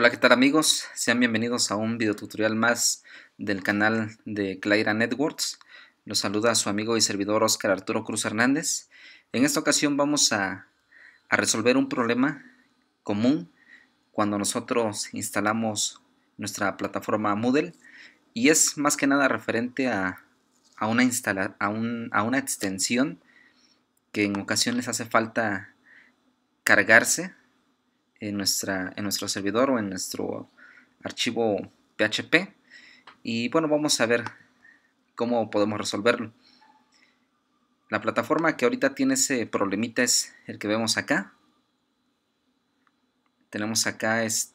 Hola, ¿qué tal amigos? Sean bienvenidos a un tutorial más del canal de Claira Networks. Los saluda su amigo y servidor Oscar Arturo Cruz Hernández. En esta ocasión vamos a, resolver un problema común cuando nosotros instalamos nuestra plataforma Moodle y es más que nada referente a, una, a una extensión que en ocasiones hace falta cargarse en, nuestra, en nuestro servidor o en nuestro archivo PHP. Y bueno, vamos a ver cómo podemos resolverlo. La plataforma que ahorita tiene ese problemita es el que vemos acá. Tenemos acá es,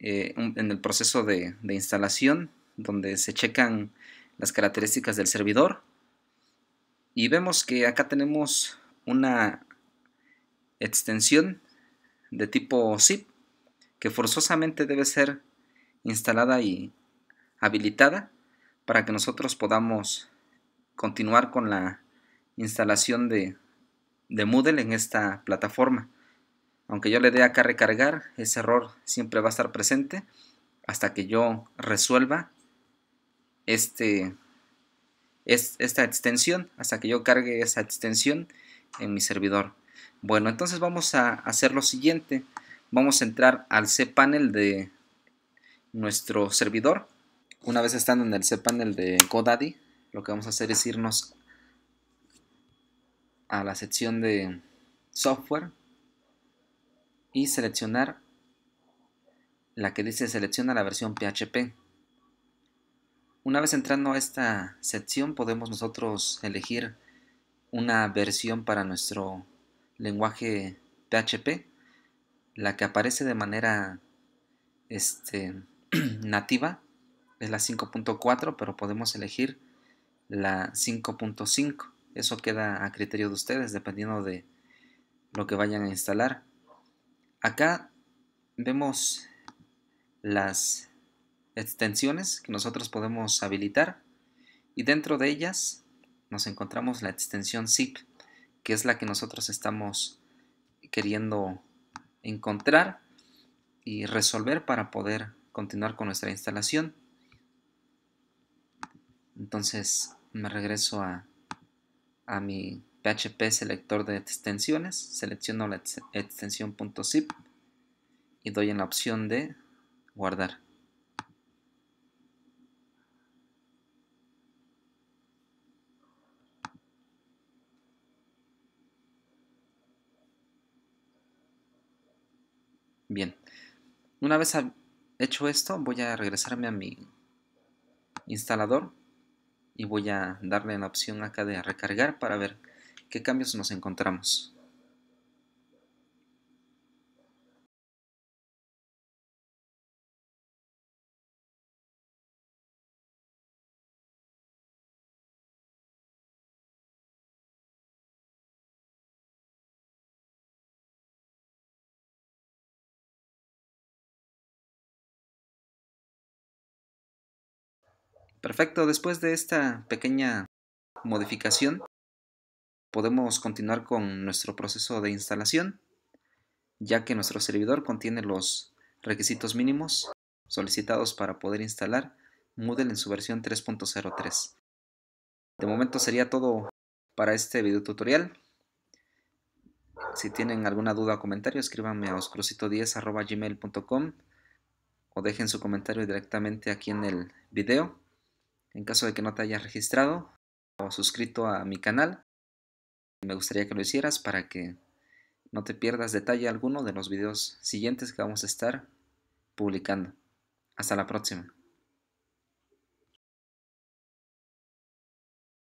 eh, en el proceso de, de instalación donde se checan las características del servidor. Y vemos que acá tenemos una extensión de tipo zip que forzosamente debe ser instalada y habilitada para que nosotros podamos continuar con la instalación de, de Moodle en esta plataforma. Aunque yo le dé acá recargar, ese error siempre va a estar presente hasta que yo resuelva este, es, esta extensión, hasta que yo cargue esa extensión en mi servidor. Bueno, entonces vamos a hacer lo siguiente. Vamos a entrar al cPanel de nuestro servidor. Una vez estando en el cPanel de GoDaddy, lo que vamos a hacer es irnos a la sección de software y seleccionar la que dice selecciona la versión PHP. Una vez entrando a esta sección podemos nosotros elegir una versión para nuestro lenguaje PHP, la que aparece de manera este, nativa es la 5.4, pero podemos elegir la 5.5. Eso queda a criterio de ustedes, dependiendo de lo que vayan a instalar. Acá vemos las extensiones que nosotros podemos habilitar y dentro de ellas nos encontramos la extensión zip que es la que nosotros estamos queriendo encontrar y resolver para poder continuar con nuestra instalación. Entonces me regreso a, mi PHP selector de extensiones, selecciono la extensión .zip y doy en la opción de guardar. Bien. Una vez hecho esto, voy a regresarme a mi instalador y voy a darle la opción acá de recargar para ver qué cambios nos encontramos. Perfecto, después de esta pequeña modificación, podemos continuar con nuestro proceso de instalación, ya que nuestro servidor contiene los requisitos mínimos solicitados para poder instalar Moodle en su versión 3.03. De momento sería todo para este video tutorial. Si tienen alguna duda o comentario, escríbanme a oscurosito10.gmail.com o dejen su comentario directamente aquí en el video. En caso de que no te hayas registrado o suscrito a mi canal, me gustaría que lo hicieras para que no te pierdas detalle alguno de los videos siguientes que vamos a estar publicando. Hasta la próxima.